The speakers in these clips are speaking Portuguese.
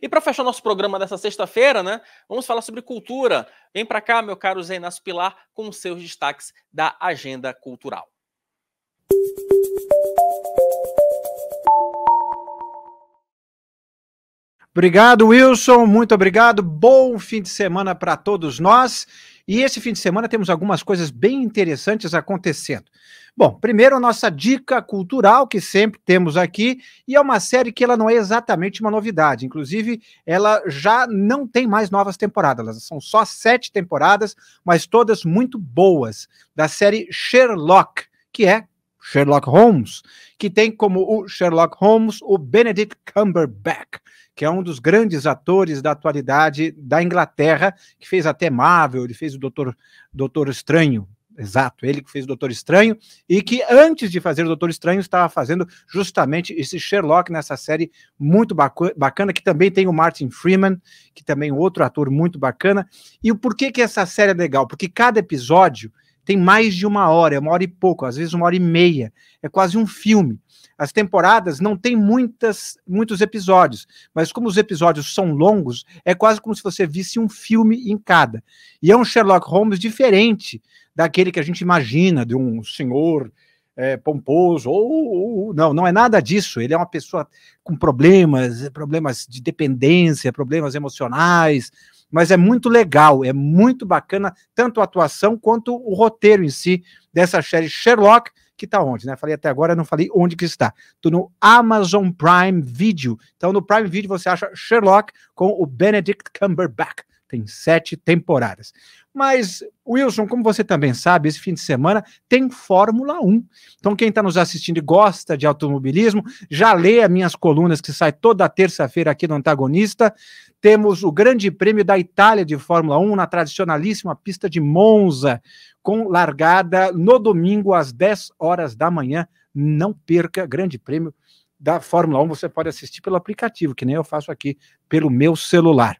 E para fechar nosso programa dessa sexta-feira, né, vamos falar sobre cultura. Vem para cá, meu caro Zé Inácio Pilar, com seus destaques da agenda cultural. Obrigado, Wilson. Muito obrigado. Bom fim de semana para todos nós. E esse fim de semana temos algumas coisas bem interessantes acontecendo. Bom, primeiro a nossa dica cultural que sempre temos aqui, e é uma série que ela não é exatamente uma novidade. Inclusive, ela já não tem mais novas temporadas, elas são só sete temporadas, mas todas muito boas, da série Sherlock, que é Sherlock Holmes, que tem como o Sherlock Holmes o Benedict Cumberbatch, que é um dos grandes atores da atualidade da Inglaterra, que fez até Marvel, ele fez o Doutor, Doutor Estranho, exato, ele que fez o Doutor Estranho, e que antes de fazer o Doutor Estranho estava fazendo justamente esse Sherlock nessa série muito bacana, que também tem o Martin Freeman, que também é outro ator muito bacana. E por que, que essa série é legal? Porque cada episódio tem mais de uma hora, é uma hora e pouco, às vezes uma hora e meia. É quase um filme. As temporadas não têm muitas, muitos episódios, mas como os episódios são longos, é quase como se você visse um filme em cada. E é um Sherlock Holmes diferente daquele que a gente imagina, de um senhor é, pomposo, ou, ou, não, não é nada disso. Ele é uma pessoa com problemas, problemas de dependência, problemas emocionais, mas é muito legal, é muito bacana, tanto a atuação quanto o roteiro em si dessa série Sherlock, que está onde, né? Falei até agora, não falei onde que está. estou no Amazon Prime Video. Então no Prime Video você acha Sherlock com o Benedict Cumberbatch tem sete temporadas. Mas, Wilson, como você também sabe, esse fim de semana tem Fórmula 1. Então, quem está nos assistindo e gosta de automobilismo, já lê as minhas colunas que sai toda terça-feira aqui no Antagonista. Temos o Grande Prêmio da Itália de Fórmula 1 na tradicionalíssima pista de Monza, com largada no domingo às 10 horas da manhã. Não perca, Grande Prêmio da Fórmula 1, você pode assistir pelo aplicativo, que nem eu faço aqui pelo meu celular.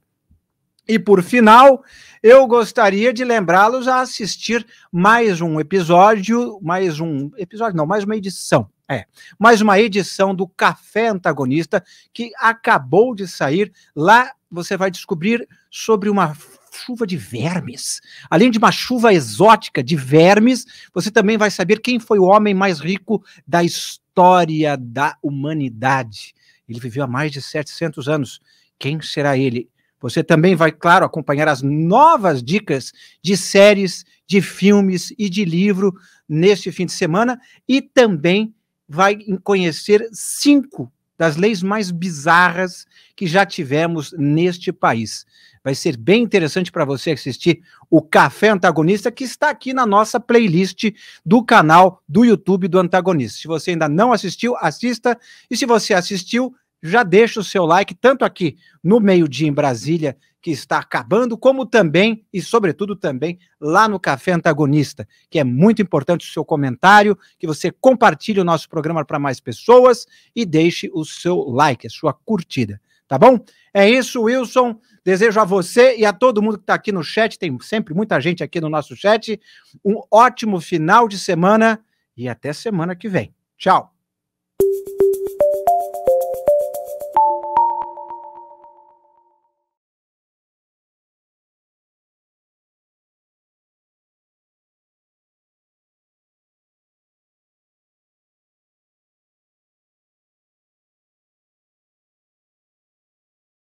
E por final, eu gostaria de lembrá-los a assistir mais um episódio, mais um episódio, não, mais uma edição. É, mais uma edição do Café Antagonista que acabou de sair. Lá você vai descobrir sobre uma chuva de vermes. Além de uma chuva exótica de vermes, você também vai saber quem foi o homem mais rico da história da humanidade. Ele viveu há mais de 700 anos. Quem será ele? Você também vai, claro, acompanhar as novas dicas de séries, de filmes e de livro neste fim de semana e também vai conhecer cinco das leis mais bizarras que já tivemos neste país. Vai ser bem interessante para você assistir o Café Antagonista, que está aqui na nossa playlist do canal do YouTube do Antagonista. Se você ainda não assistiu, assista. E se você assistiu, já deixa o seu like, tanto aqui no meio-dia em Brasília, que está acabando, como também, e sobretudo também, lá no Café Antagonista, que é muito importante o seu comentário, que você compartilhe o nosso programa para mais pessoas e deixe o seu like, a sua curtida, tá bom? É isso, Wilson. Desejo a você e a todo mundo que está aqui no chat, tem sempre muita gente aqui no nosso chat, um ótimo final de semana e até semana que vem. Tchau.